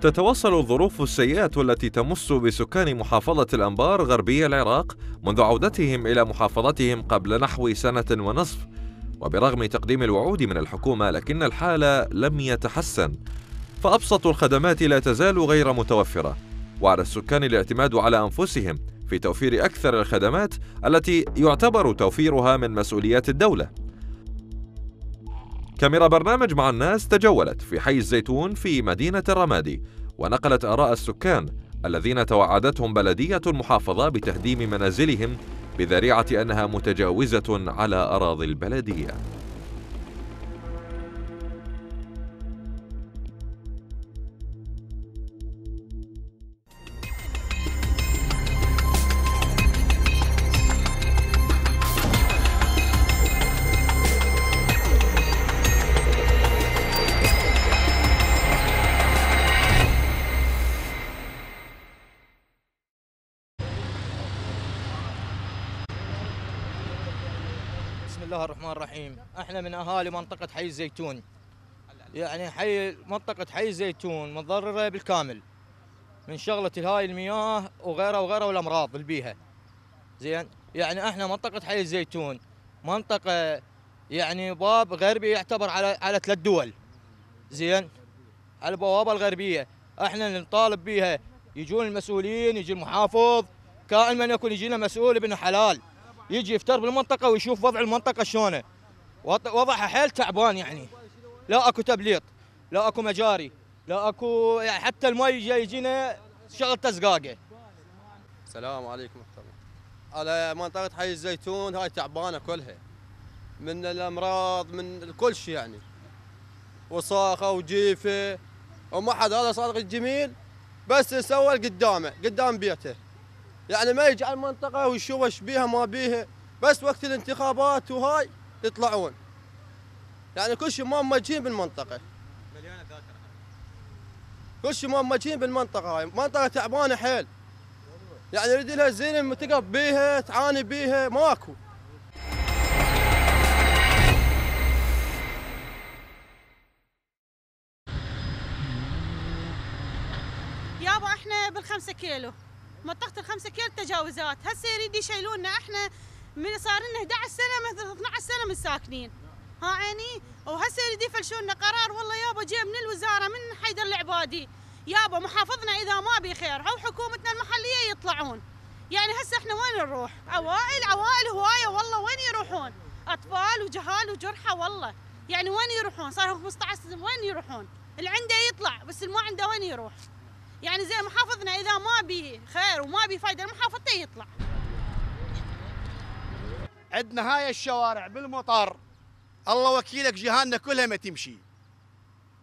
تتواصل الظروف السيئة التي تمس بسكان محافظة الأنبار غربي العراق منذ عودتهم إلى محافظتهم قبل نحو سنة ونصف وبرغم تقديم الوعود من الحكومة لكن الحال لم يتحسن فأبسط الخدمات لا تزال غير متوفرة وعلى السكان الاعتماد على أنفسهم في توفير أكثر الخدمات التي يعتبر توفيرها من مسؤوليات الدولة كاميرا برنامج مع الناس تجولت في حي الزيتون في مدينة الرمادي ونقلت آراء السكان الذين توعدتهم بلدية المحافظة بتهديم منازلهم بذريعة أنها متجاوزة على أراضي البلدية الله الرحمن الرحيم احنا من اهالي منطقه حي الزيتون يعني حي منطقه حي الزيتون متضرره بالكامل من شغله هاي المياه وغيرها وغيرها والامراض بيها زين يعني احنا منطقه حي الزيتون منطقه يعني باب غربي يعتبر على على ثلاث دول زين على البوابه الغربيه احنا نطالب بيها يجون المسؤولين يجي المحافظ كائن من يكون يجينا مسؤول ابن حلال يجي يفتر بالمنطقه ويشوف وضع المنطقه شلونه وضعها حيل تعبان يعني لا اكو تبليط لا اكو مجاري لا اكو يعني حتى المي يجينا شغل تزقاقه السلام عليكم ورحمه الله على منطقه حي الزيتون هاي تعبانه كلها من الامراض من كل شيء يعني وصاخه وجيفه وما حد هذا صادق الجميل بس سوى قدامه قدام بيته يعني ما يجي على المنطقه ويشوف ايش بيها ما بيها بس وقت الانتخابات وهاي يطلعون يعني كل شيء ما مجين بالمنطقه مليانه كل شيء ما مجين بالمنطقه هاي منطقه تعبانه حيل يعني يريد لها زينه تقف بيها تعاني بيها ماكو يابا احنا بالخمسة كيلو منطقه الخمسة كيلو تجاوزات هسه يريد يشيلونا احنا من صار لنا 11 سنه مثل 12 سنه من ساكنين ها عيني وهسه يريد يفلشونا قرار والله يابا جاي من الوزاره من حيدر العبادي يابا محافظنا اذا ما بي خير او حكومتنا المحليه يطلعون يعني هسه احنا وين نروح؟ عوائل عوائل هوايه والله وين يروحون؟ اطفال وجهال وجرحى والله يعني وين يروحون؟ صار 15 وين يروحون؟ اللي عنده يطلع بس اللي ما عنده وين يروح؟ يعني زي محافظنا اذا ما به خير وما به فايده المحافظ يطلع عندنا هاي الشوارع بالمطر الله وكيلك جهاننا كلها ما تمشي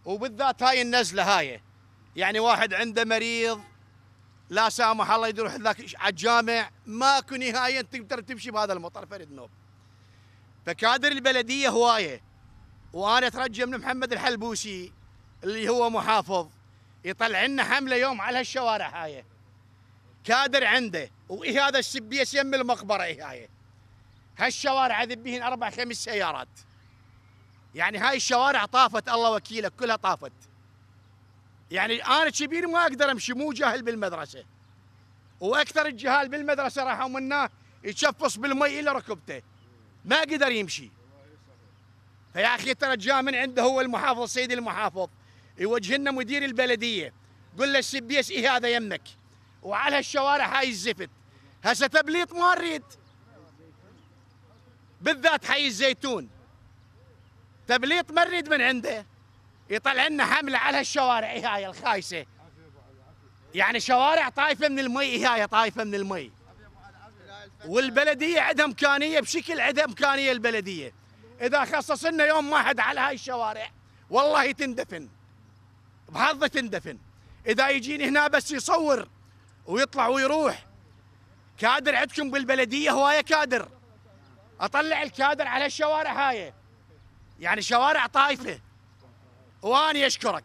وبالذات هاي النزله هاي يعني واحد عنده مريض لا سامح الله يروح ذاك على الجامع ماكو نهايه تقدر تمشي بهذا المطر فرد نوب فكادر البلديه هوايه وانا اترجى من محمد الحلبوسي اللي هو محافظ يطلع لنا حمله يوم على هالشوارع هاي كادر عنده وهذا السبيس يم المقبره إيه هاي هالشوارع ذبيهن اربع خمس سيارات يعني هاي الشوارع طافت الله وكيلك كلها طافت يعني انا كبير ما اقدر امشي مو جاهل بالمدرسه واكثر الجهال بالمدرسه راحوا منه يتشفص بالمي الى ركبته ما قدر يمشي فيا اخي ترى جاء من عنده هو المحافظ سيد المحافظ يوجهنا مدير البلديه قل له السبيس ايه هذا يمك وعلى هالشوارع هاي الزفت هسه تبليط ما نريد بالذات حي الزيتون تبليط ما نريد من عنده يطلع لنا حمله على هالشوارع إيه هاي الخايسه يعني شوارع طايفه من المي إيه هاي طايفه من المي والبلديه عندها امكانيه بشكل عندها امكانيه البلديه اذا خصص لنا يوم واحد على هاي الشوارع والله تندفن بحظه تندفن اذا يجيني هنا بس يصور ويطلع ويروح كادر عندكم بالبلديه هوايه كادر اطلع الكادر على الشوارع هاي يعني شوارع طايفه واني اشكرك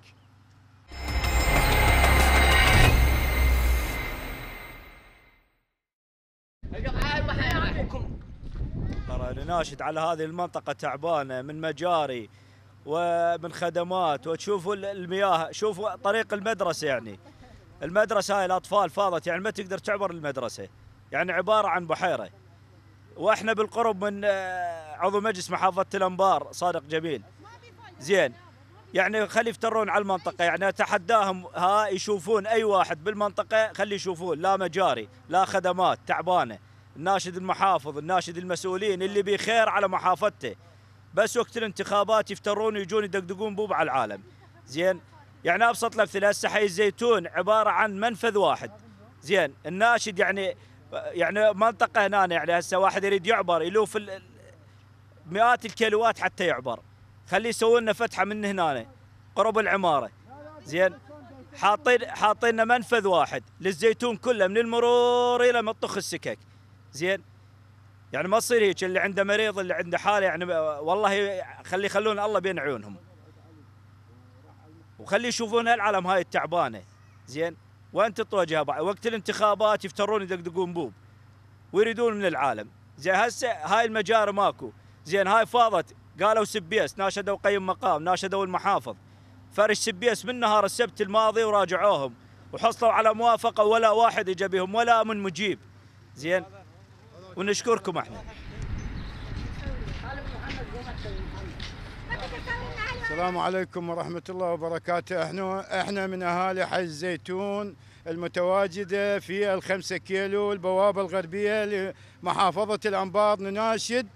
ترى ناشد على هذه المنطقه تعبانه من مجاري ومن خدمات وتشوفوا المياه شوفوا طريق المدرسه يعني المدرسه هاي الاطفال فاضت يعني ما تقدر تعبر المدرسه يعني عباره عن بحيره واحنا بالقرب من آه، عضو مجلس محافظه الانبار صادق جميل زين يعني خلي يفترون على المنطقة يعني أتحداهم ها يشوفون أي واحد بالمنطقة خلي يشوفون لا مجاري لا خدمات تعبانة الناشد المحافظ الناشد المسؤولين اللي بخير على محافظته بس وقت الانتخابات يفترون ويجون يدقدقون بوب على العالم زين يعني ابسط الامثله هسه حي الزيتون عباره عن منفذ واحد زين الناشد يعني يعني منطقه هنا يعني هسه واحد يريد يعبر يلوف مئات الكيلوات حتى يعبر خليه يسوي لنا فتحه من هنا قرب العماره زين حاطين حاطين منفذ واحد للزيتون كله من المرور الى مطخ السكك زين يعني ما تصير هيك اللي عنده مريض اللي عنده حاله يعني والله خلي يخلون الله بين عيونهم وخلي يشوفون هالعالم هاي التعبانه زين وانت تواجهها وقت الانتخابات يفترون يدقدقون بوب ويريدون من العالم زين هسه هاي المجاري ماكو زين هاي فاضت قالوا سبيس ناشدوا قيم مقام ناشدوا المحافظ فرش سبيس من نهار السبت الماضي وراجعوهم وحصلوا على موافقه ولا واحد اجى بهم ولا من مجيب زين ونشكركم احنا السلام عليكم ورحمة الله وبركاته احنا احنا من اهالي حي الزيتون المتواجدة في الخمسة كيلو البوابة الغربية لمحافظة الأنباط نناشد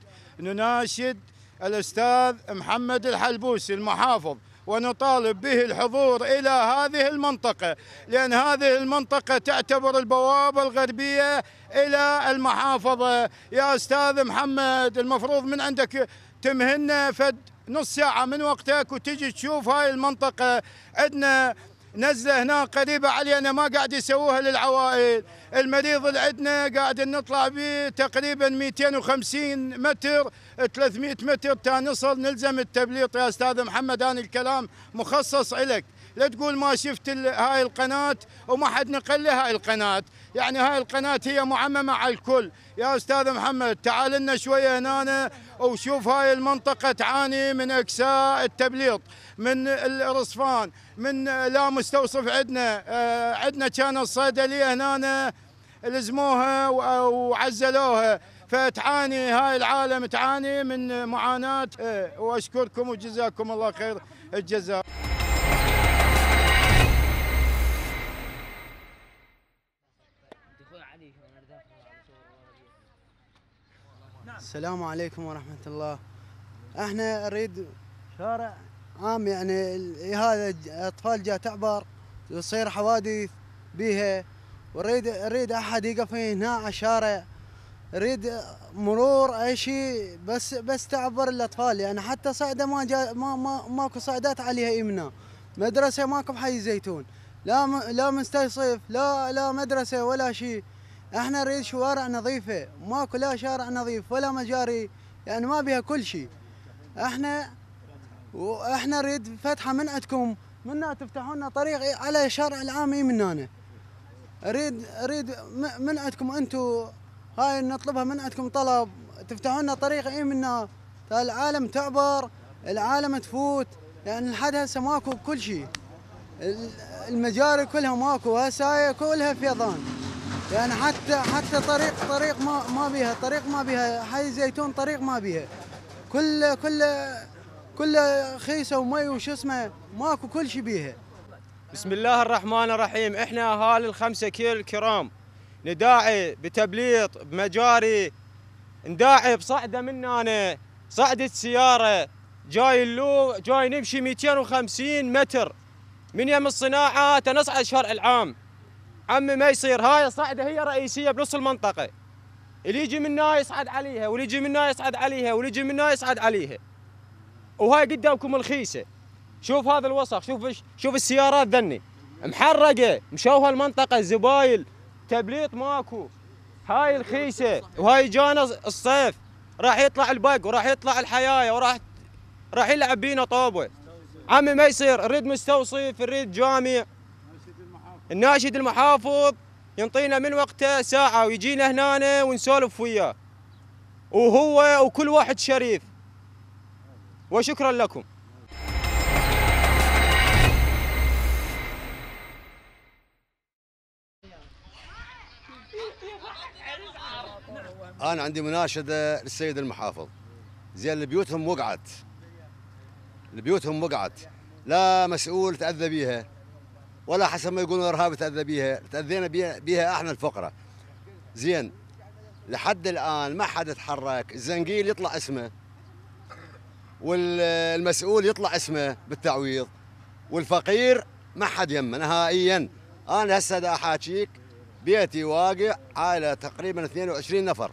نناشد الأستاذ محمد الحلبوسي المحافظ ونطالب به الحضور إلى هذه المنطقة لأن هذه المنطقة تعتبر البوابة الغربية إلى المحافظة يا أستاذ محمد المفروض من عندك تمهن فد نص ساعة من وقتك وتجي تشوف هاي المنطقة عندنا نزله هنا قريبه علينا ما قاعد يسووها للعوائل، المريض اللي عندنا قاعد نطلع به تقريبا 250 متر 300 متر تنصل نلزم التبليط يا استاذ محمد انا الكلام مخصص لك لا تقول ما شفت هاي القناة وما حد نقل لها هاي القناة يعني هاي القناة هي معممة على الكل يا أستاذ محمد تعال لنا شوية هنا وشوف هاي المنطقة تعاني من إكساء التبليط من الرصفان من لا مستوصف عندنا آه، عندنا كان الصيدلية هنا لزموها وعزلوها فتعاني هاي العالم تعاني من معاناة وأشكركم وجزاكم الله خير الجزاء السلام عليكم ورحمة الله احنا نريد شارع عام يعني هذا اطفال جا تعبر ويصير حوادث بيها ونريد اريد احد يقف هنا على الشارع ريد مرور اي شيء بس بس تعبر الاطفال يعني حتى صعده ما جا ما ما ماكو صعدات عليها امنه مدرسه ماكو بحي زيتون لا م لا مستصيف لا لا مدرسه ولا شيء احنا نريد شوارع نظيفه ماكو لا شارع نظيف ولا مجاري يعني ما بها كل شيء احنا واحنا نريد فتحه من عندكم من تفتحون لنا طريق على شارع العام من هنا اريد اريد من عندكم انتم هاي نطلبها من عندكم طلب تفتحوا لنا طريق اي منا العالم تعبر العالم تفوت لان لحد هسه ماكو بكل شيء المجاري كلها ماكو هسه كلها فيضان يعني حتى حتى طريق طريق ما ما بيها طريق ما بيها حي زيتون طريق ما بيها كل كل كل خيسه ومي وش اسمه ماكو كل شيء بيها بسم الله الرحمن الرحيم احنا اهالي الخمسة كيل الكرام نداعي بتبليط بمجاري نداعي بصعده من هنا صعده سياره جاي اللو جاي نمشي 250 متر من يم الصناعه تنصعد الشارع العام عمي ما يصير هاي الصعده هي رئيسيه بنص المنطقه اللي يجي منا يصعد عليها واللي يجي منا يصعد عليها واللي يجي منا يصعد عليها وهاي قدامكم الخيسه شوف هذا الوسخ شوف شوف السيارات ذني محرقه مشوها المنطقه الزبايل تبليط ماكو هاي الخيسه وهاي جانا الصيف راح يطلع البق وراح يطلع الحيايه وراح راح يلعب بينا طوبه عمي ما يصير نريد مستوصف نريد جامع الناشد المحافظ ينطينا من وقته ساعه ويجينا هنا ونسولف وياه وهو وكل واحد شريف وشكرا لكم انا عندي مناشده للسيد المحافظ زين بيوتهم وقعت بيوتهم وقعت لا مسؤول تاذى بيها ولا حسب ما يقولون ارهاب تاذى بيها تاذينا بيها, احنا الفقراء زين لحد الان ما حد تحرك الزنقيل يطلع اسمه والمسؤول يطلع اسمه بالتعويض والفقير ما حد يمه نهائيا انا هسه احاكيك بيتي واقع عائله تقريبا 22 نفر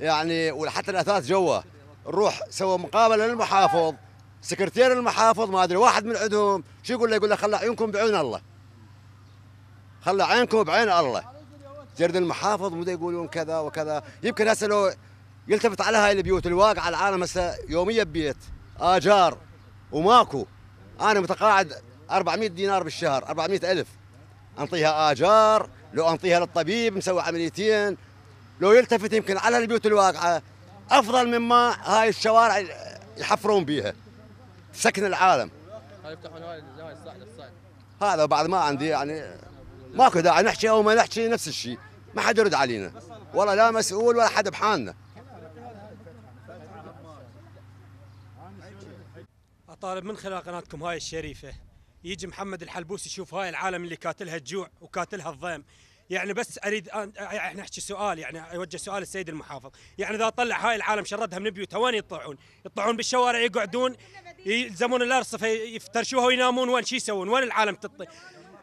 يعني وحتى الاثاث جوا نروح سوى مقابله للمحافظ سكرتير المحافظ ما ادري واحد من عندهم شو يقول له يقول له خلى عيونكم بعين الله خلى عينكم بعين الله جرد المحافظ مو يقولون كذا وكذا يمكن هسه لو يلتفت على هاي البيوت الواقع على العالم هسه يوميا ببيت اجار وماكو انا متقاعد 400 دينار بالشهر 400 الف انطيها اجار لو انطيها للطبيب مسوي عمليتين لو يلتفت يمكن على البيوت الواقعه افضل مما هاي الشوارع يحفرون بيها سكن العالم هذا بعد ما عندي يعني ماكو داعي نحكي او ما نحكي نفس الشيء ما حد يرد علينا والله لا مسؤول ولا حد بحالنا اطالب من خلال قناتكم هاي الشريفه يجي محمد الحلبوس يشوف هاي العالم اللي كاتلها الجوع وكاتلها الظلم يعني بس اريد احنا نحكي سؤال يعني اوجه سؤال السيد المحافظ يعني اذا طلع هاي العالم شردها من بيوتها وين يطلعون؟ يطلعون بالشوارع يقعدون يلزمون الارصفه يفترشوها وينامون وين شو يسوون؟ وين العالم تطلع؟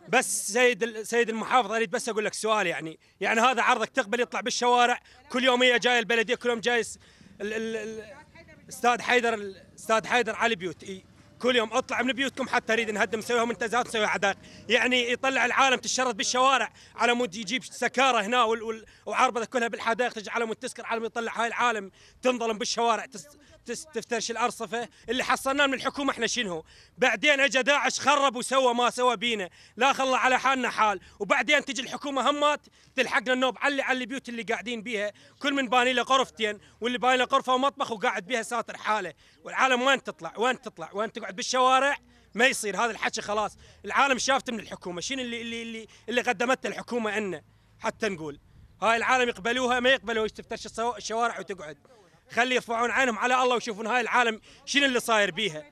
بس سيد سيد المحافظ اريد بس اقول لك سؤال يعني يعني هذا عرضك تقبل يطلع بالشوارع كل يوم هي جايه البلديه كل يوم جاي استاذ حيدر استاذ حيدر على بيوت كل يوم اطلع من بيوتكم حتى اريد نهدم نسويها منتزهات نسويها حدائق يعني يطلع العالم تشرد بالشوارع على مود يجيب سكاره هنا وعربة كلها بالحدائق مود تسكر على يطلع هاي العالم تنظلم بالشوارع تس... تفترش الارصفه اللي حصلناه من الحكومه احنا شنو بعدين اجى داعش خرب وسوى ما سوى بينا لا خلى على حالنا حال وبعدين تجي الحكومه همات تلحقنا النوب علي على البيوت اللي قاعدين بيها كل من باني له غرفتين واللي باني له غرفه ومطبخ وقاعد بيها ساتر حاله والعالم وين تطلع وين تطلع وين تقعد بالشوارع ما يصير هذا الحكي خلاص العالم شافته من الحكومه شنو اللي اللي اللي, اللي قدمته الحكومه لنا حتى نقول هاي العالم يقبلوها ما يقبلوا تفترش الشوارع وتقعد خلي يرفعون عينهم على الله ويشوفون هاي العالم شنو اللي صاير بيها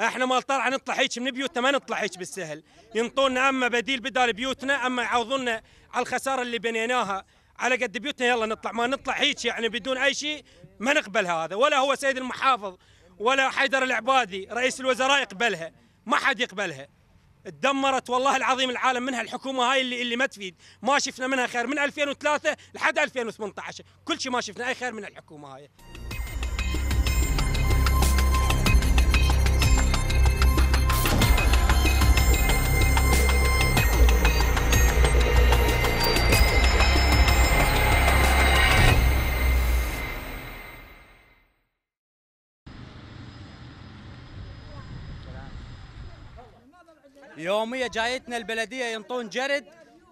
احنا مال طلع نطلع هيك من بيوتنا ما نطلع هيك بالسهل ينطونا اما بديل بدال بيوتنا اما يعوضونا على الخساره اللي بنيناها على قد بيوتنا يلا نطلع ما نطلع هيك يعني بدون اي شيء ما نقبل هذا ولا هو سيد المحافظ ولا حيدر العبادي رئيس الوزراء يقبلها ما حد يقبلها تدمرت والله العظيم العالم منها الحكومه هاي اللي اللي ما تفيد ما شفنا منها خير من 2003 لحد 2018 كل شيء ما شفنا اي خير من الحكومه هاي يوميه جايتنا البلديه ينطون جرد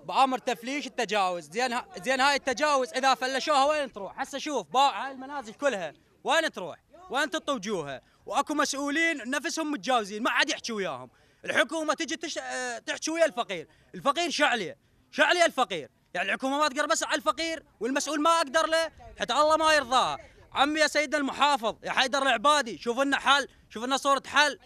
بامر تفليش التجاوز زين زين هاي التجاوز اذا فلشوها وين تروح هسه شوف باع هاي المنازل كلها وين تروح وين تطوجوها وجوهها واكو مسؤولين نفسهم متجاوزين ما عاد يحكي وياهم الحكومه تجي تش... آه، تحكي ويا الفقير الفقير شعليه شعليه الفقير يعني الحكومه ما تقدر بس على الفقير والمسؤول ما اقدر له حتى الله ما يرضاها عمي يا سيدنا المحافظ يا حيدر العبادي شوف لنا حل شوف لنا صوره حل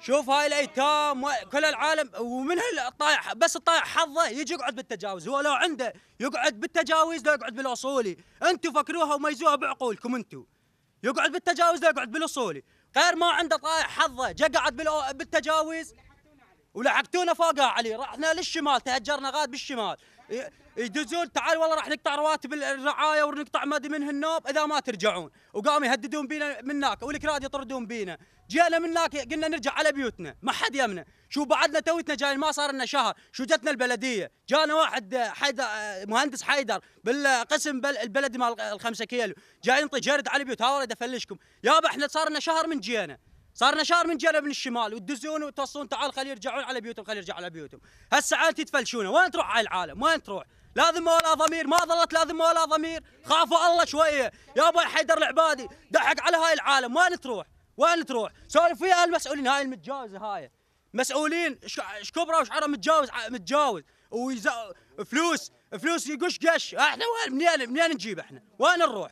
شوف هاي الايتام كل العالم ومن الطايح بس الطايح حظه يجي يقعد بالتجاوز هو لو عنده يقعد بالتجاوز لو يقعد بالاصولي انتم فكروها وميزوها بعقولكم انتم يقعد بالتجاوز لو يقعد بالاصولي غير ما عنده طايح حظه جا قعد بالتجاوز ولحقتونا فوق علي رحنا للشمال تهجرنا غاد بالشمال يدزون تعال والله راح نقطع رواتب الرعايه ونقطع ما ادري منه النوب اذا ما ترجعون وقاموا يهددون بينا من هناك والكراد يطردون بينا جينا من هناك قلنا نرجع على بيوتنا ما حد يمنا شو بعدنا تويتنا جاي ما صار لنا شهر شو جتنا البلديه جانا واحد آه، حيدر آه، مهندس حيدر بالقسم البلدي مال الخمسة كيلو جاي ينطي جرد على بيوت ها ولد افلشكم يابا احنا صار لنا شهر من جينا صار لنا شهر من جينا من الشمال وتدزون وتوصون تعال خلي يرجعون على بيوتهم خلي يرجع على بيوتهم هسه عاد تتفلشونه وين تروح على العالم وين تروح لا ذمه ولا ضمير ما ظلت لا ذمه ولا ضمير خافوا الله شويه يابا حيدر العبادي ضحك على هاي العالم وين تروح وين تروح؟ سولف ويا المسؤولين هاي المتجاوزه هاي مسؤولين ايش كبره وشعره متجاوز متجاوز ويز... فلوس فلوس يقش قش احنا وين منين منين نجيب احنا؟ وين نروح؟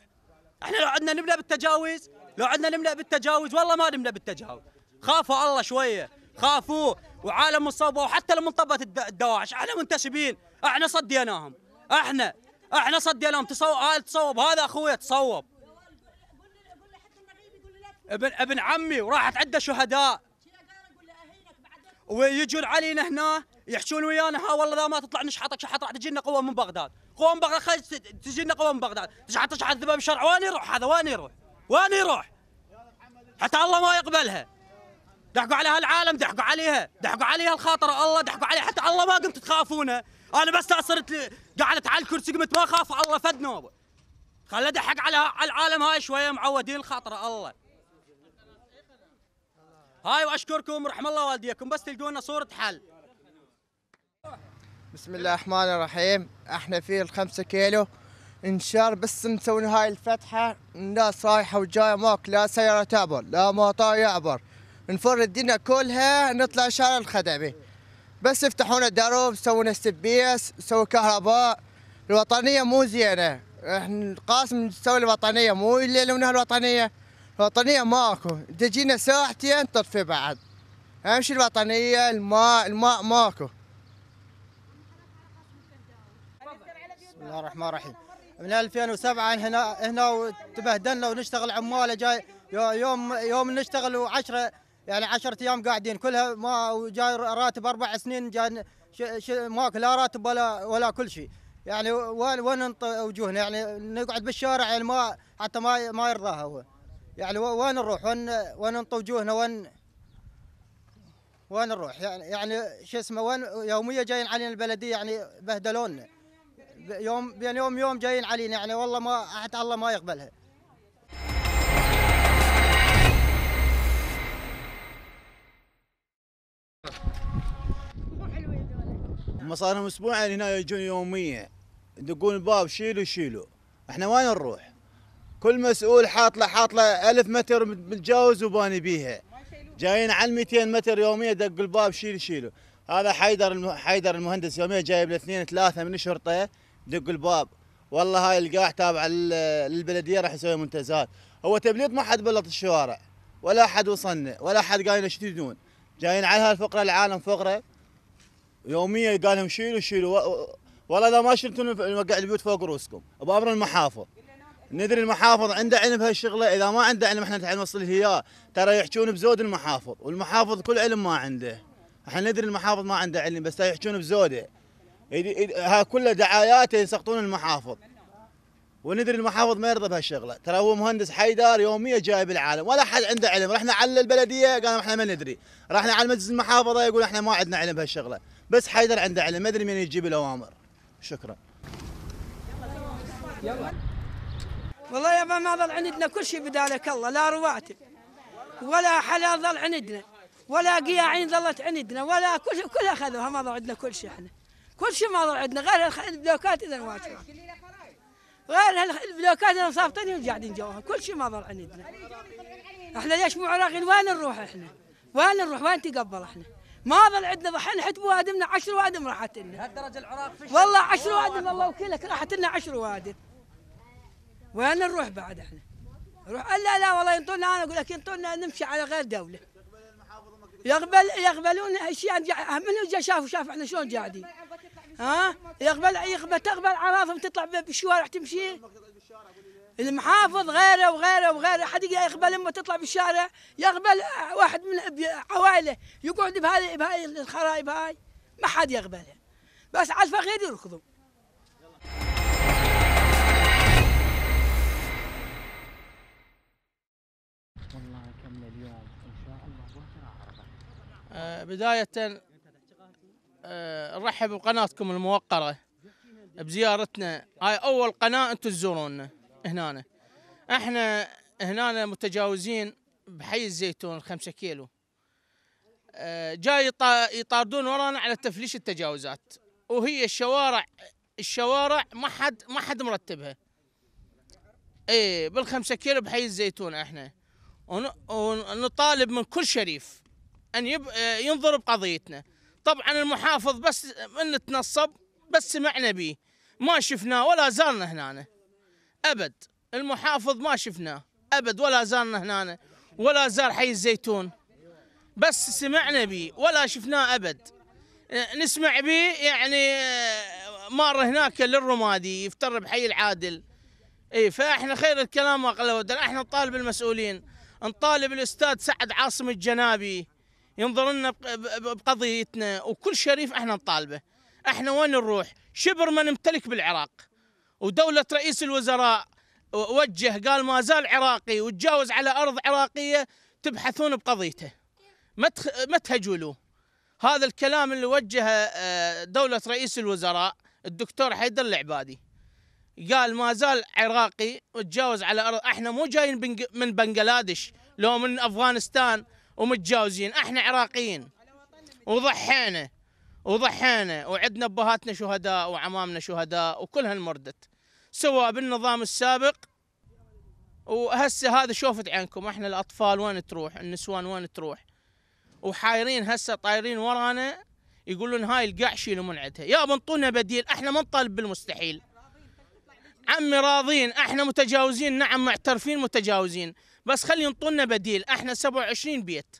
احنا لو عدنا نملا بالتجاوز لو عدنا نملا بالتجاوز والله ما نملا بالتجاوز خافوا الله شويه خافوه وعالم مصابه وحتى لما انطبت الدواعش احنا منتسبين احنا صديناهم احنا احنا صديناهم تصوب هذا تصوب هذا اخويا تصوب ابن ابن عمي وراحت عنده شهداء ويجون علينا هنا يحشون ويانا ها والله اذا ما تطلع نشحطك شحط راح تجينا قوه من بغداد قوه من بغداد خلص تجينا قوه من بغداد تشحط تشحط ذباب شرع وين يروح هذا وين يروح وين يروح حتى الله ما يقبلها ضحكوا على هالعالم ضحكوا عليها ضحكوا عليها الخاطر الله ضحكوا عليها حتى الله ما قمت تخافونه انا بس صرت قعدت على الكرسي قمت ما خاف الله فد نوبه خلى ضحك على العالم هاي شويه معودين الخاطر الله هاي واشكركم ورحم الله والديكم بس تلقونا صوره حل بسم الله الرحمن الرحيم احنا في الخمسة كيلو انشار بس مسوين هاي الفتحة الناس رايحة وجاية ماك لا سيارة تعبر لا مطار يعبر نفر الدنيا كلها نطلع شارع الخدمي بس يفتحون الدروب يسوون السبيس سووا كهرباء الوطنية مو زينة احنا قاسم نسوي الوطنية مو الليل ونهار الوطنية وطنيه ماكو تجينا ساعتين تطفي بعد اهم شيء الوطنيه الماء الماء ماكو بسم الله الرحمن الرحيم من 2007 هنا هنا تبهدلنا ونشتغل عماله جاي يوم يوم نشتغل و10 يعني 10 ايام قاعدين كلها ما وجاي راتب اربع سنين جاي ماكو لا راتب ولا ولا كل شيء يعني وين وين وجوهنا يعني نقعد بالشارع يعني ما حتى ما ما يرضاها هو يعني وين نروح وين وين نطوي وجوهنا وين وين نروح يعني يعني شو اسمه وين يوميا جايين علينا البلديه يعني بهدلونا يوم بين يوم يوم جايين علينا يعني والله ما حتى الله ما يقبلها هم صار لهم اسبوعين هنا يجون يوميا يدقون الباب شيلوا شيلوا احنا وين نروح؟ كل مسؤول حاط له حاط له 1000 متر متجاوز وباني بيها جايين على 200 متر يوميا دق الباب شيل شيله هذا حيدر حيدر المهندس يوميا جايب له اثنين ثلاثه من الشرطه دق الباب والله هاي القاع تابع للبلديه راح يسوي منتزهات هو تبليط ما حد بلط الشوارع ولا حد وصلنا ولا حد قايل ايش تدون جايين على هالفقره العالم فقره يوميا قال لهم شيلوا شيلوا والله اذا ما شلتوا نوقع البيوت فوق رؤوسكم بامر المحافظ ندري المحافظ عنده علم بهالشغله اذا ما عنده علم احنا نتعلم نوصل اياه ترى يحجون بزود المحافظ والمحافظ كل علم ما عنده احنا ندري المحافظ ما عنده علم بس يحجون بزوده ها كلها دعايات يسقطون المحافظ وندري المحافظ ما يرضى بهالشغله ترى هو مهندس حيدر يوميه جايب العالم ولا حد عنده علم رحنا على البلديه قالوا احنا ما ندري رحنا على مجلس المحافظه يقول احنا ما عندنا علم بهالشغله بس حيدر عنده علم ما ادري من يجيب الاوامر شكرا يلا والله يا ما ظل عندنا كل شيء بدالك الله لا رواتب ولا حلال ظل عندنا ولا قياعين ظلت عندنا ولا كل شيء كل اخذوها ما ظل عندنا كل شيء احنا كل شيء ما ظل عندنا غير البلوكات اذا واجهه غير البلوكات اذا صابطين وقاعدين جوها كل شيء ما ظل عندنا احنا ليش مو عراقيين وين نروح احنا؟ وين نروح؟ وين تقبل احنا؟ ما ظل عندنا ضحين حتى بوادمنا عشر وادم راحت لنا. لهالدرجه العراق والله عشر وادم الله وكيلك راحت لنا عشر وادم. وين نروح بعد احنا؟ نروح لا لا والله ينطونا انا اقول لك ينطونا نمشي على غير دوله يقبل يقبلون اشياء من يعني جا شاف شاف احنا شلون قاعدين ها يقبل يقبل تقبل اعراضهم تطلع بالشوارع تمشي المحافظ غيره وغيره وغيره حد يقبل اما تطلع بالشارع يقبل واحد من عوائله يقعد بهاي بهاي الخرائب هاي ما حد يقبلها بس على الفقير يركضوا بداية نرحب آه، بقناتكم الموقرة بزيارتنا هاي أول قناة أنتم تزورونا هنا احنا هنا متجاوزين بحي الزيتون الخمسة كيلو آه، جاي يطاردون ورانا على تفليش التجاوزات وهي الشوارع الشوارع ما حد ما حد مرتبها اي بالخمسة كيلو بحي الزيتون احنا ونطالب من كل شريف أن يب... آه، ينظر بقضيتنا طبعا المحافظ بس من تنصب بس سمعنا به ما شفناه ولا زارنا هنا أبد المحافظ ما شفناه أبد ولا زارنا هنا ولا زار حي الزيتون بس سمعنا به ولا شفناه أبد آه، نسمع به يعني آه، مار هناك للرمادي يفتر بحي العادل اي فاحنا خير الكلام واقل احنا نطالب المسؤولين نطالب الاستاذ سعد عاصم الجنابي ينظر لنا بقضيتنا وكل شريف احنا نطالبه احنا وين نروح شبر ما نمتلك بالعراق ودولة رئيس الوزراء وجه قال ما زال عراقي وتجاوز على أرض عراقية تبحثون بقضيته ما ما هذا الكلام اللي وجهه آه، دولة رئيس الوزراء الدكتور حيدر العبادي قال ما زال عراقي وتجاوز على أرض احنا مو جايين من بنجلاديش لو من أفغانستان ومتجاوزين احنا عراقيين وضحينا وضحينا وعدنا ابهاتنا شهداء وعمامنا شهداء وكلها هالمردت سواء بالنظام السابق وهسه هذا شوفت عينكم احنا الاطفال وين تروح النسوان وين تروح وحايرين هسه طايرين ورانا يقولون هاي القاع شيلوا من عندها يا بنطونا بديل احنا ما نطالب بالمستحيل عمي راضين احنا متجاوزين نعم معترفين متجاوزين بس خلي ينطونا بديل احنا 27 بيت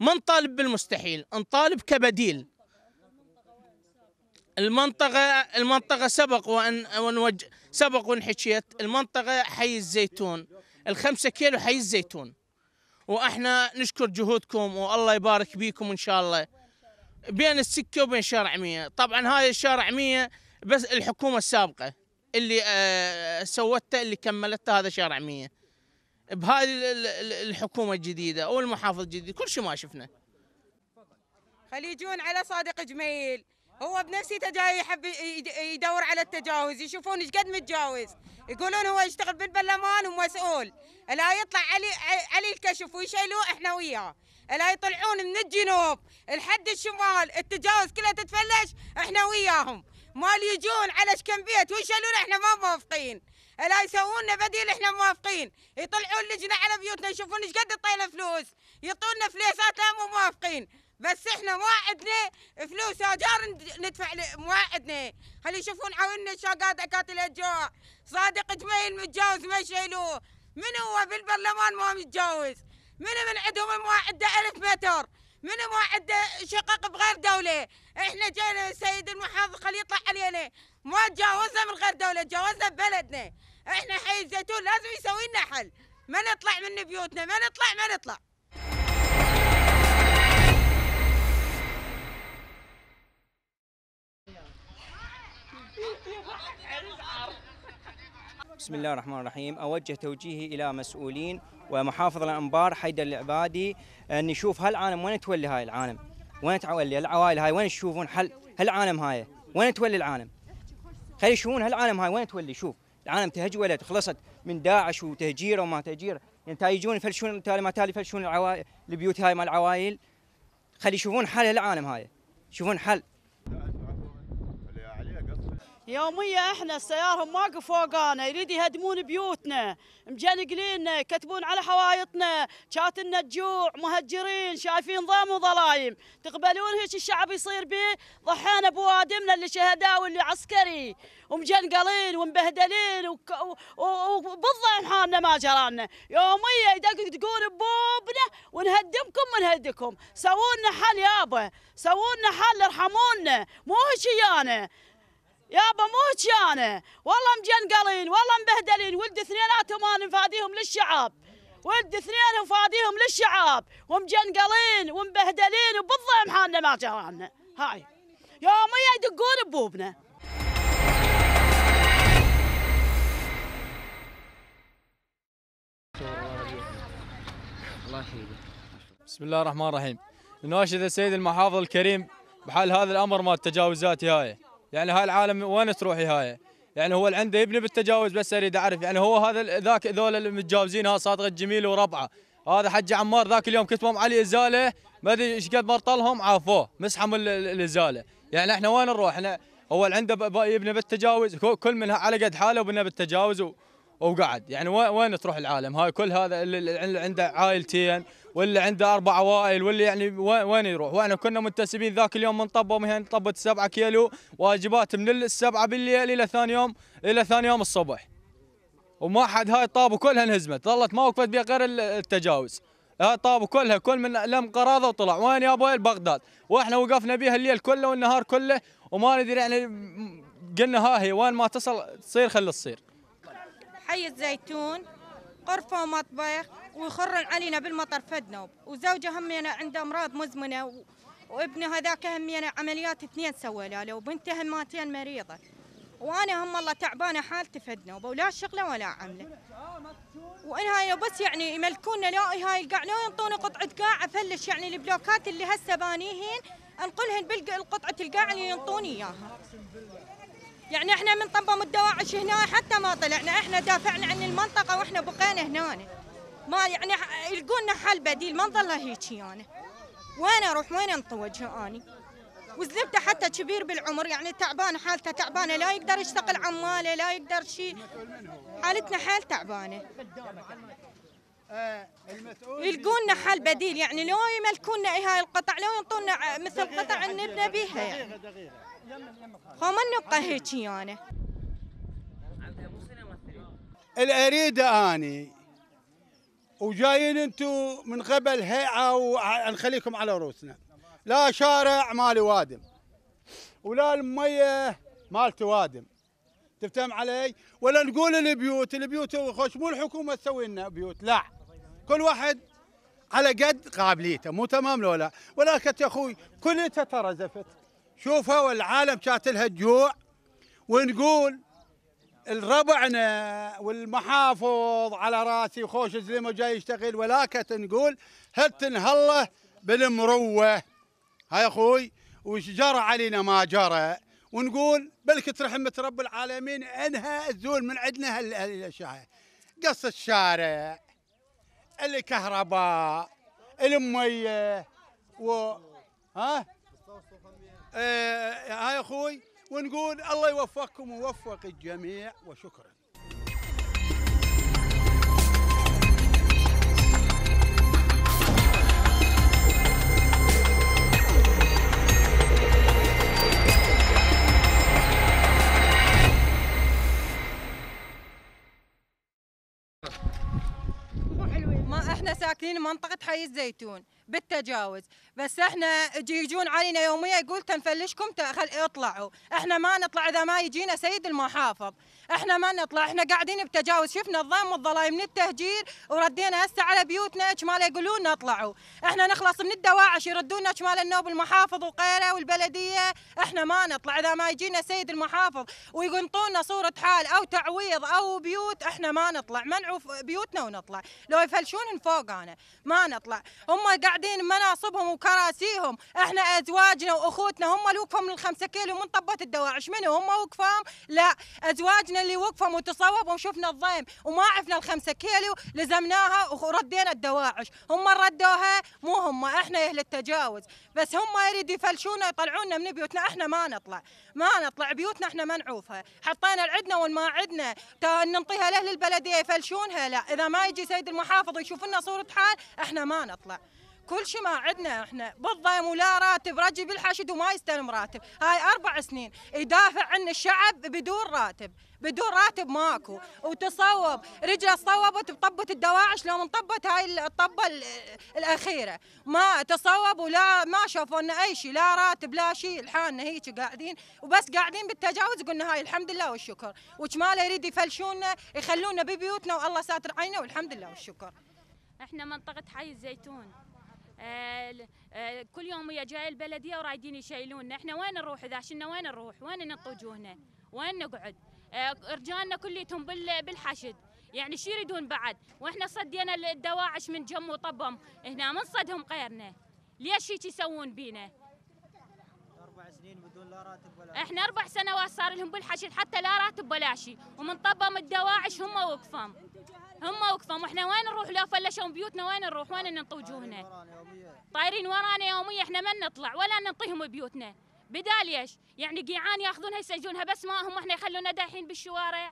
ما نطالب بالمستحيل نطالب كبديل المنطقة المنطقة سبق وأن ونوج سبق وانحكيت المنطقة حي الزيتون الخمسة كيلو حي الزيتون وإحنا نشكر جهودكم والله يبارك بيكم إن شاء الله بين السكة وبين شارع مية طبعا هاي الشارع مية بس الحكومة السابقة اللي آه، سوتها اللي كملتها هذا شارع مية بهذه الحكومه الجديده او المحافظ الجديد كل شيء ما شفنا خلي يجون على صادق جميل هو بنفسه تجاي يحب يدور على التجاوز يشوفون ايش قد متجاوز يقولون هو يشتغل بالبرلمان ومسؤول لا يطلع علي علي الكشف ويشيلوه احنا وياه لا يطلعون من الجنوب لحد الشمال التجاوز كلها تتفلش احنا وياهم مال يجون على شكم بيت ويشيلون احنا ما موافقين لا يسوون لنا بديل احنا موافقين يطلعون لجنه على بيوتنا يشوفون ايش قد طينا فلوس يعطونا فليسات لا مو موافقين بس احنا موعدنا فلوس اجار ندفع موعدنا خلي يشوفون عاوننا الشاقات اكاتل الجوع صادق جميل متجوز ما يشيلوه من هو بالبرلمان ما متجوز من من عندهم المواعد 1000 متر ما عنده شقق بغير دولة احنا جينا السيد المحافظ خليه يطلع علينا ما تجاوزنا من غير دولة تجاوزنا ببلدنا احنا حي الزيتون لازم يسوي لنا حل ما نطلع من بيوتنا ما نطلع ما نطلع بسم الله الرحمن الرحيم أوجه توجيهي إلى مسؤولين ومحافظ الأنبار حيدر العبادي آه، نشوف هالعالم وين تولي هاي العالم وين تولي العوائل هاي وين تشوفون حل هالعالم هاي وين تولي العالم خلي يشوفون هالعالم هاي وين تولي شوف العالم تهج ولا وخلصت من داعش وتهجير وما تهجير، يعني تا يجون يفلشون تالي ما تالي يفلشون العوائل البيوت هاي مال العوائل خلي يشوفون حل هالعالم هاي يشوفون حل يوميا احنا السيارة موقف فوقانا يريد يهدمون بيوتنا مجنقليننا يكتبون على حوايطنا شاتنا الجوع مهجرين شايفين ظلم وظلايم تقبلون هيك الشعب يصير به ضحينا بوادمنا اللي شهداء واللي عسكري ومجنقلين ومبهدلين وبالظلم حالنا ما جرانا يوميا يدق تقول ببوبنا ونهدمكم ونهدكم سووا لنا حل يابا سووا لنا حل ارحمونا مو هيك يابا موت انا والله مجنقلين والله مبهدلين ولد اثنيناتهم انا مفاديهم للشعب ولد اثنين مفاديهم للشعب ومجنقلين ومبهدلين وبالظلم حالنا ما جانا هاي يوميا يدقون ببوبنا بسم الله الرحمن الرحيم نناشد السيد المحافظ الكريم بحال هذا الامر ما التجاوزات هاي يعني هاي العالم وين تروحي هاي يعني هو اللي عنده يبني بالتجاوز بس اريد اعرف يعني هو هذا ذاك ذول المتجاوزين ها صادق الجميل وربعه هذا حج عمار ذاك اليوم كتبهم علي ازاله ما ادري ايش قد مرطلهم عافوه مسحهم الازاله يعني احنا وين نروح احنا هو اللي عنده يبني بالتجاوز كل من على قد حاله وبنى بالتجاوز وقعد يعني وين تروح العالم هاي كل هذا اللي عنده عائلتين واللي عنده اربع عوائل واللي يعني وين يروح واحنا كنا منتسبين ذاك اليوم من طبه مهن طبت 7 كيلو واجبات من السبعة بالليل الى ثاني يوم الى ثاني يوم الصبح وما حد هاي الطابه كلها انهزمت ظلت ما وقفت بها غير التجاوز هاي الطابه كلها كل من لم قراضه وطلع وين يا ابوي بغداد واحنا وقفنا بها الليل كله والنهار كله وما ندري يعني قلنا ها هي وين ما تصل تصير خلي تصير حي الزيتون غرفة ومطبخ ويخرن علينا بالمطر فدنا وزوجة همينة عنده أمراض مزمنة وابنه هذاك همينة عمليات اثنين سوى له وبنته هماتين مريضة وانا هم الله تعبانه حالتي فدنوبه ولا شغله ولا عمله وانها بس يعني يملكونا لا هاي القاع لو ينطونا قطعه قاع افلش يعني البلوكات اللي هسه بانيهن انقلهن بالقطعه القاع اللي ينطوني اياها يعني احنا من طبم الدواعش هنا حتى ما طلعنا احنا دافعنا عن المنطقه واحنا بقينا هنا ما يعني يلقونا حل بديل ما نظل هيك يعني وين اروح وين انطوج اني يعني؟ وزلبته حتى كبير بالعمر يعني تعبان حالته تعبانه لا يقدر يشتغل عماله لا يقدر شيء حالتنا حال تعبانه يلقونا حل بديل يعني لو يملكونا هاي القطع لو ينطونا مثل قطع نبنى بيها يعني. هو من نبقى هيك يعني الاريده اني وجايين انتم من قبل هيئه ونخليكم على رؤوسنا لا شارع مالي وادم ولا الميه مالتي وادم تفتهم علي ولا نقول البيوت البيوت خوش مو الحكومه تسوي لنا بيوت لا كل واحد على قد قابليته مو تمام لو لا ولكن يا اخوي كلها ترى زفت شوفوا العالم شاتلها الجوع ونقول الربعنا والمحافظ على راسي وخوش زلمه جاي يشتغل ولكن نقول هتن هالله بالمروه هاي اخوي وش جرى علينا ما جرى ونقول بلك رحمة رب العالمين انها تزول من عندنا هالاشياء قص الشارع الكهرباء الميه و ها اخوي ونقول الله يوفقكم ويوفق الجميع وشكرا ما احنا ساكنين منطقه حي الزيتون بالتجاوز بس احنا يجون علينا يوميا يقول تنفلشكم اطلعوا احنا ما نطلع اذا ما يجينا سيد المحافظ احنا ما نطلع احنا قاعدين بتجاوز شفنا الظلم والظلايم من التهجير وردينا هسه على بيوتنا شمال يقولون نطلعوا احنا نخلص من الدواعش يردونا شمال النوب المحافظ وقيره والبلديه احنا ما نطلع اذا ما يجينا سيد المحافظ ويقنطونا صوره حال او تعويض او بيوت احنا ما نطلع منعوا بيوتنا ونطلع لو يفلشون فوقنا ما نطلع هم قاعد قاعدين مناصبهم وكراسيهم احنا ازواجنا واخوتنا هم اللي وقفوا من الخمسة كيلو من طبات الدواعش منو هم وقفهم لا ازواجنا اللي وقفهم وتصوبوا وشفنا الضيم وما عفنا الخمسة كيلو لزمناها وردينا الدواعش هم ردوها مو هم احنا اهل التجاوز بس هم يريدوا يفلشونا يطلعونا من بيوتنا احنا ما نطلع ما نطلع بيوتنا احنا ما نعوفها حطينا العدنا والما عدنا ننطيها لاهل البلديه يفلشونها لا اذا ما يجي سيد المحافظ ويشوف لنا صوره حال احنا ما نطلع كل شيء ما عندنا احنا بالضيم ولا راتب رجي بالحشد وما يستلم راتب هاي اربع سنين يدافع عن الشعب بدون راتب بدون راتب ماكو وتصوب رجله صوبت بطبة الدواعش لو انطبت هاي الطبة الأخيرة ما تصوب ولا ما شافوا لنا أي شيء لا راتب لا شيء لحالنا هيك قاعدين وبس قاعدين بالتجاوز قلنا هاي الحمد لله والشكر وجماله يريد يفلشونا يخلونا ببيوتنا والله ساتر عينه والحمد لله والشكر احنا منطقة حي الزيتون آه، آه، كل يوم ويا جاي البلديه ورايدين يشيلونا احنا وين نروح اذا شلنا وين نروح وين نطوي جوهنا وين نقعد آه، رجالنا كليتهم بالحشد يعني شو يريدون بعد واحنا صدينا الدواعش من جم وطبهم هنا من صدهم غيرنا ليش هيك يسوون بينا اربع سنين بدون لا راتب ولا احنا اربع سنوات صار لهم بالحشد حتى لا راتب ولا شيء ومن طبهم الدواعش هم وقفهم هم وقفوا احنا وين نروح لو فلشوا بيوتنا وين نروح وين ننطي وجوهنا طايرين ورانا يومية احنا ما نطلع ولا ننطيهم بيوتنا بدال ايش يعني قيعان ياخذونها يسجونها بس ما هم احنا يخلونا دايحين بالشوارع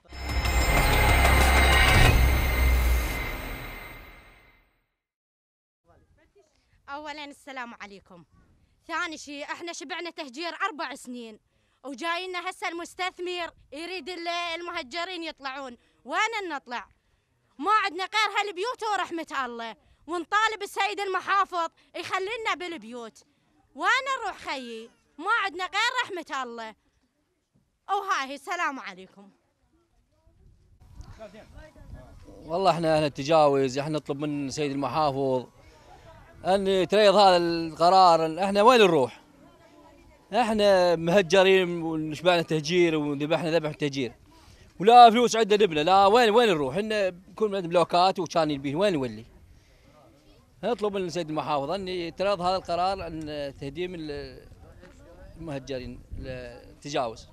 اولا السلام عليكم ثاني شيء احنا شبعنا تهجير اربع سنين وجاينا هسه المستثمر يريد المهجرين يطلعون وين نطلع ما عندنا غير هالبيوت ورحمة الله ونطالب السيد المحافظ يخلينا بالبيوت وانا نروح خيي ما عندنا غير رحمة الله وهاي السلام عليكم والله احنا اهل التجاوز احنا نطلب من سيد المحافظ ان يتريض هذا القرار احنا وين نروح؟ احنا مهجرين ونشبعنا تهجير وذبحنا ذبح تهجير ولا فلوس عندنا نبنى لا وين وين نروح؟ احنا كل عندنا بلوكات وكان يبين وين نولي؟ نطلب من سيد المحافظ ان يترضى هذا القرار ان تهديم المهجرين التجاوز.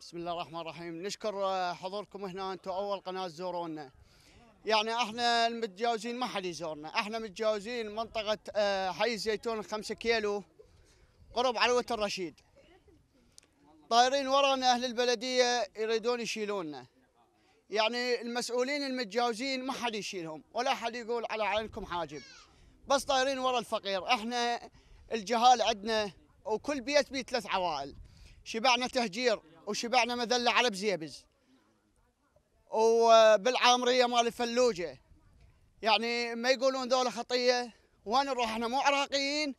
بسم الله الرحمن الرحيم، نشكر آه، حضوركم هنا انتم اول قناه تزورونا. يعني احنا المتجاوزين ما حد يزورنا، احنا متجاوزين منطقه آه، حي الزيتون 5 كيلو قرب على الرشيد. طايرين ورانا اهل البلديه يريدون يشيلوننا يعني المسؤولين المتجاوزين ما حد يشيلهم ولا حد يقول على عينكم حاجب بس طايرين ورا الفقير احنا الجهال عندنا وكل بيت بيه ثلاث عوائل شبعنا تهجير وشبعنا مذله على بزيبز وبالعامريه مال الفلوجه يعني ما يقولون ذولا خطيه وين نروح احنا مو عراقيين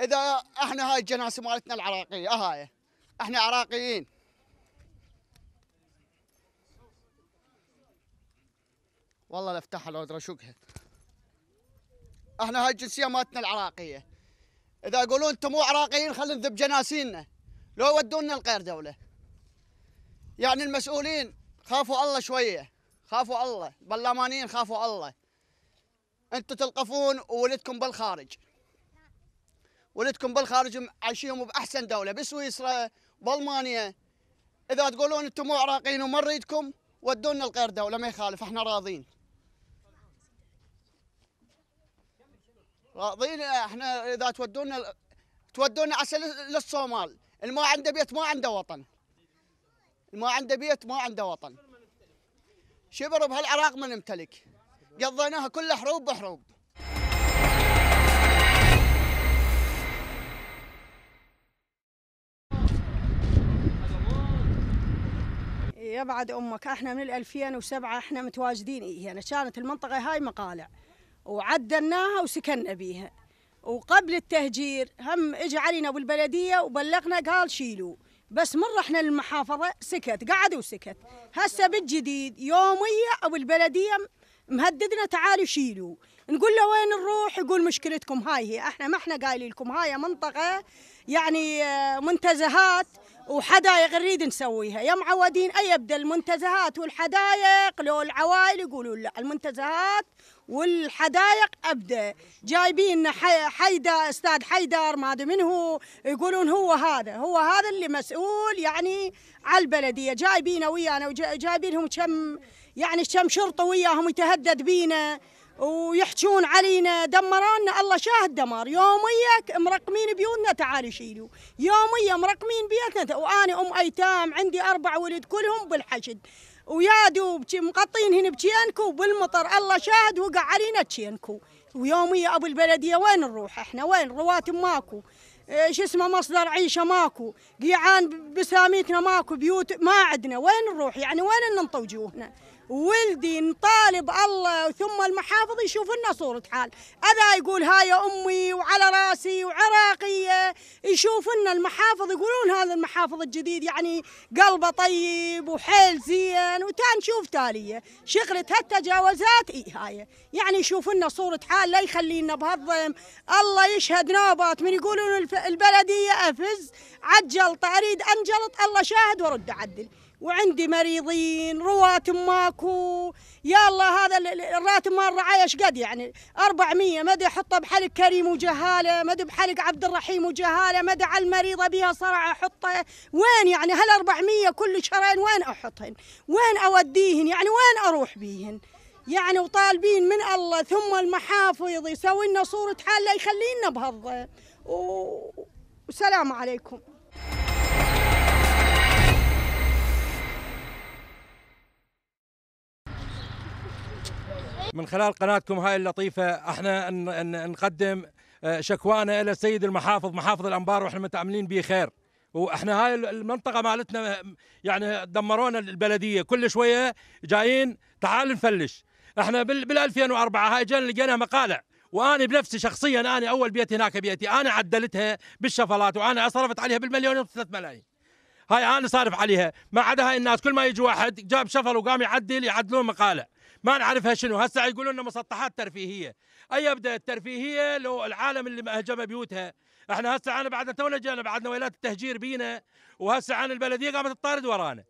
اذا احنا هاي الجناس مالتنا العراقيه هاي احنا عراقيين والله افتحها لو ادري شقها احنا هاي الجنسيه مالتنا العراقيه اذا يقولون انتم مو عراقيين خلينا نذب جناسينا لو ودونا لغير دوله يعني المسؤولين خافوا الله شويه خافوا الله البرلمانيين خافوا الله انتم تلقفون وولدكم بالخارج ولدكم بالخارج عايشينهم باحسن دوله بسويسرا بالمانيا اذا تقولون انتم مو عراقيين وما نريدكم ودونا القرده دوله ما يخالف احنا راضين راضين احنا اذا تودونا تودونا عسى للصومال اللي ما عنده بيت ما عنده وطن اللي ما عنده بيت ما عنده وطن شبر بهالعراق ما نمتلك قضيناها كل حروب بحروب يبعد امك احنا من 2007 احنا متواجدين هنا إيه، يعني كانت المنطقه هاي مقالع وعدلناها وسكننا بيها وقبل التهجير هم اجى علينا بالبلديه وبلغنا قال شيلوا بس من رحنا للمحافظه سكت قعد وسكت هسه بالجديد يوميه او البلديه مهددنا تعالوا شيلوا نقول له وين نروح يقول مشكلتكم هاي هي احنا ما احنا قايلين لكم هاي منطقه يعني آه، منتزهات وحدايق نريد نسويها يا معودين اي ابدا المنتزهات والحدايق لو العوائل يقولوا لا المنتزهات والحدايق ابدا جايبين حيدر استاذ حيدر ما ادري من هو يقولون هو هذا هو هذا اللي مسؤول يعني على البلديه جايبينه ويانا وجايبينهم كم يعني كم شرطه وياهم يتهدد بينا ويحجون علينا دمرونا الله شاهد دمار يوميا مرقمين بيوتنا تعالي شيلوا يوميا مرقمين بيتنا وانا ام ايتام عندي اربع ولد كلهم بالحشد ويا دوب مقطين هنا بتشينكو بالمطر الله شاهد وقع علينا تشينكو ويوميا ابو البلديه وين نروح احنا وين رواتب ماكو إيه، شو اسمه مصدر عيشه ماكو قيعان بساميتنا ماكو بيوت ما عندنا وين نروح يعني وين ننطي وجوهنا ولدي نطالب الله ثم المحافظ يشوف لنا صورة حال أذا يقول هاي يا أمي وعلى راسي وعراقية يشوف لنا المحافظ يقولون هذا المحافظ الجديد يعني قلبه طيب وحيل زين وتان شوف تالية شغلة هالتجاوزات إي هاي يعني يشوف لنا صورة حال لا يخلينا بهالضيم الله يشهد نوبات من يقولون البلدية أفز عجل تعريد أنجلط الله شاهد ورد عدل وعندي مريضين رواتب ماكو يا الله هذا الراتب مال الرعاية ايش قد يعني 400 مدى احطه بحلق كريم وجهالة مدى بحلق عبد الرحيم وجهالة مدى على المريضة بها صرع احطه وين يعني هال 400 كل شهرين وين احطهن وين اوديهن يعني وين اروح بيهن يعني وطالبين من الله ثم المحافظ يسوي لنا صورة حال لا يخلينا بهالظل والسلام عليكم من خلال قناتكم هاي اللطيفة احنا نقدم آه، شكوانا إلى سيد المحافظ محافظ الأنبار وإحنا متعاملين به خير واحنا هاي المنطقه مالتنا يعني دمرونا البلديه كل شويه جايين تعال نفلش احنا بال 2004 هاي جينا لقينا مقالع وانا بنفسي شخصيا انا اول بيت هناك بيتي انا عدلتها بالشفلات وانا صرفت عليها بالمليون و3 ملايين هاي انا صارف عليها ما عدا هاي الناس كل ما يجي واحد جاب شفل وقام يعدل يعدلون مقالع ما نعرفها شنو هسه يقولون مسطحات ترفيهيه اي ابدا الترفيهيه لو العالم اللي مهجبه بيوتها احنا هسه عنا بعدنا تونا جانا بعدنا ويلات التهجير بينا وهسه عن البلديه قامت تطارد ورانا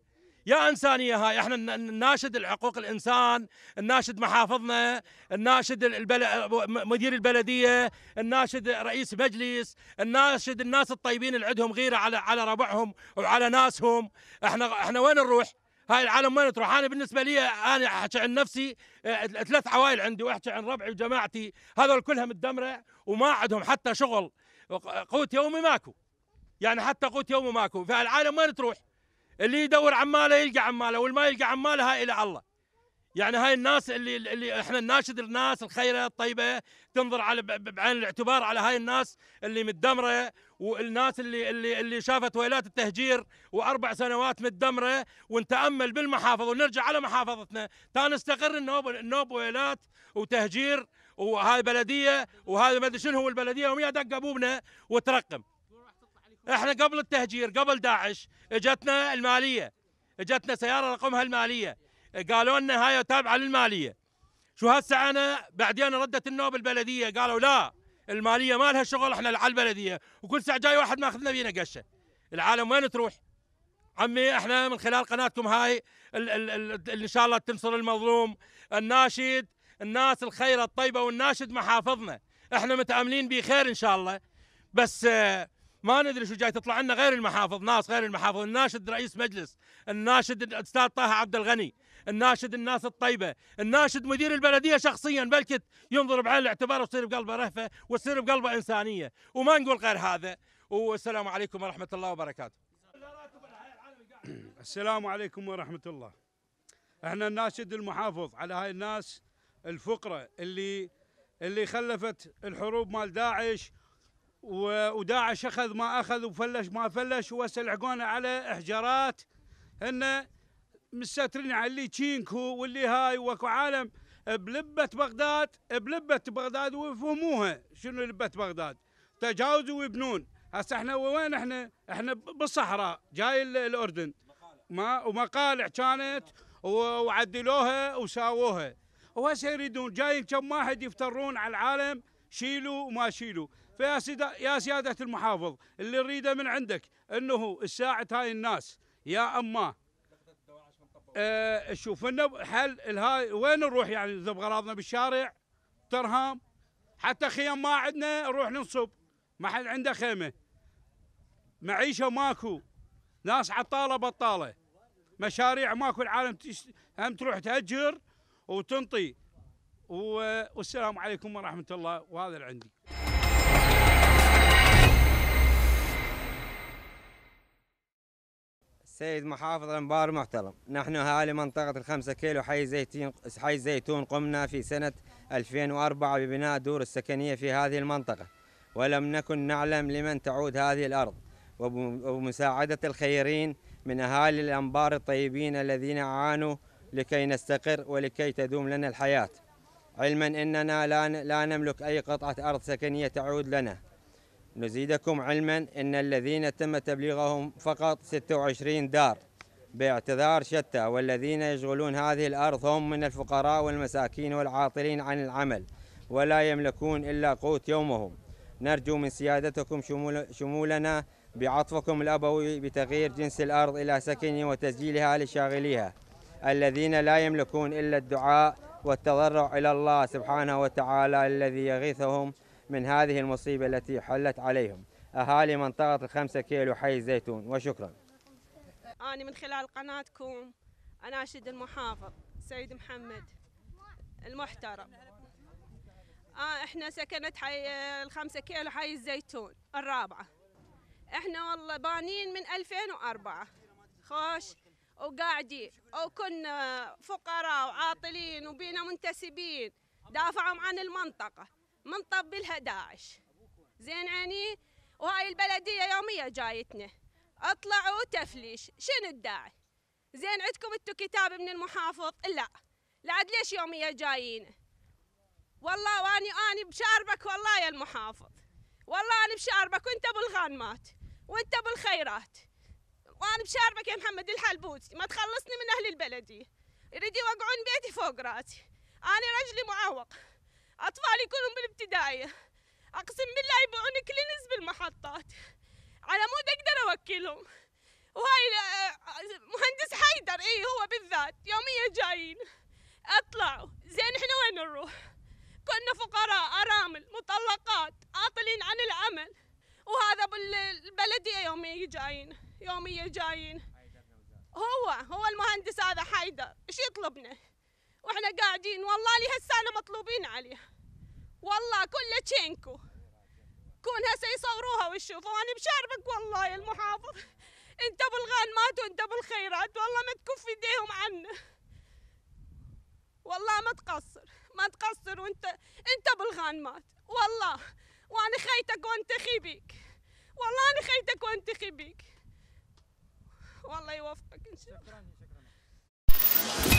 يا انسانيه هاي احنا نناشد حقوق الانسان نناشد محافظنا نناشد البل... مدير البلديه نناشد رئيس مجلس نناشد الناس الطيبين اللي عندهم غيره على على ربعهم وعلى ناسهم احنا احنا وين نروح هاي العالم وين تروح انا بالنسبه لي انا احكي عن نفسي آه، ثلاث عوائل عندي واحكي عن ربعي وجماعتي هذول كلها متدمره وما عندهم حتى شغل قوت يومي ماكو يعني حتى قوت يومي ماكو فالعالم وين تروح اللي يدور عماله يلقى عماله والما يلقى عماله هاي الى الله يعني هاي الناس اللي اللي احنا نناشد الناس الخيره الطيبه تنظر على بعين الاعتبار على هاي الناس اللي متدمره والناس اللي اللي اللي شافت ويلات التهجير واربع سنوات متدمره ونتامل بالمحافظ ونرجع على محافظتنا تا نستقر النوب النوب ويلات وتهجير وهاي بلديه وهذا ما ادري شنو هو البلديه ويا دق ابوبنا وترقم احنا قبل التهجير قبل داعش اجتنا الماليه اجتنا سياره رقمها الماليه قالوا لنا هاي تابعه للماليه شو هسه انا بعدين ردت النوب البلديه قالوا لا الماليه ما لها شغل احنا على البلديه وكل ساعه جاي واحد ماخذنا بينا قشه العالم وين تروح؟ عمي احنا من خلال قناتكم هاي ان شاء الله تنصر المظلوم الناشد الناس الخيره الطيبه والناشد محافظنا احنا متاملين بخير ان شاء الله بس آه، ما ندري شو جاي تطلع لنا غير المحافظ ناس غير المحافظ الناشد رئيس مجلس الناشد الاستاذ طه عبد الغني الناشد الناس الطيبه الناشد مدير البلديه شخصيا بلكت ينظر بعين الاعتبار وتصير بقلبه رهفه وتصير بقلبه انسانيه وما نقول غير هذا والسلام عليكم ورحمه الله وبركاته السلام عليكم ورحمه الله احنا الناشد المحافظ على هاي الناس الفقره اللي اللي خلفت الحروب مال داعش وداعش اخذ ما اخذ وفلش ما فلش وسلعقونا على احجارات انه مستترين علي اللي تشينكو واللي هاي واكو عالم بلبة بغداد بلبة بغداد ويفهموها شنو لبة بغداد تجاوزوا ويبنون هسه احنا وين احنا؟ احنا بالصحراء جاي الاردن ما ومقالع كانت وعدلوها وساووها وهسه يريدون جايين كم واحد يفترون على العالم شيلوا وما شيلوا فيا سيدة يا سياده المحافظ اللي يريده من عندك انه الساعة هاي الناس يا اما أه شوف لنا حل الهاي وين نروح يعني نذب غراضنا بالشارع ترهام حتى خيام ما عندنا نروح ننصب ما حد عنده خيمه معيشه ماكو ناس عطاله بطاله مشاريع ماكو العالم تش... هم تروح تاجر وتنطي و... والسلام عليكم ورحمه الله وهذا اللي عندي سيد محافظ الانبار المحترم نحن اهالي منطقه الخمسة كيلو حي زيتون حي زيتون قمنا في سنه 2004 ببناء دور السكنيه في هذه المنطقه ولم نكن نعلم لمن تعود هذه الارض وبمساعده الخيرين من اهالي الانبار الطيبين الذين عانوا لكي نستقر ولكي تدوم لنا الحياه علما اننا لا لا نملك اي قطعه ارض سكنيه تعود لنا نزيدكم علما أن الذين تم تبليغهم فقط 26 دار باعتذار شتى والذين يشغلون هذه الأرض هم من الفقراء والمساكين والعاطلين عن العمل ولا يملكون إلا قوت يومهم نرجو من سيادتكم شمول شمولنا بعطفكم الأبوي بتغيير جنس الأرض إلى سكن وتسجيلها لشاغليها الذين لا يملكون إلا الدعاء والتضرع إلى الله سبحانه وتعالى الذي يغيثهم من هذه المصيبة التي حلت عليهم أهالي منطقة الخمسة كيلو حي الزيتون وشكرا أنا من خلال قناتكم أناشد المحافظ سيد محمد المحترم آه احنا سكنت حي الخمسة كيلو حي الزيتون الرابعة احنا والله بانين من 2004 خوش وقاعدين وكنا فقراء وعاطلين وبينا منتسبين دافعوا عن المنطقة منطبلها داعش زين عني وهاي البلدية يومية جايتنا اطلعوا تفليش شنو الداعي زين عندكم انتو كتاب من المحافظ لا لعد ليش يومية جايين والله واني اني بشاربك والله يا المحافظ والله انا بشاربك وانت بالغانمات وانت بالخيرات وانا بشاربك يا محمد الحلبوس ما تخلصني من اهل البلدية يريد يوقعون بيتي فوق راسي انا رجلي معوق أطفالي كلهم بالابتدائية أقسم بالله يبيعون كلينز بالمحطات على مود أقدر أوكلهم وهاي آه، مهندس حيدر إي هو بالذات يوميا جايين اطلعوا زين احنا وين نروح كنا فقراء أرامل مطلقات عاطلين عن العمل وهذا بالبلدية يوميا جايين يوميا جايين هو هو المهندس هذا حيدر ايش يطلبنا واحنا قاعدين والله لي هسه مطلوبين عليها والله كل تشينكو كون هسه يصوروها ويشوفوا انا بشاربك والله يا المحافظ انت مات وانت بالخيرات والله ما تكف ايديهم عنا والله ما تقصر ما تقصر وانت انت مات والله وانا خيتك وانتخي بيك والله انا خيتك وانتخي بيك والله يوفقك ان شاء الله شكرا شكرا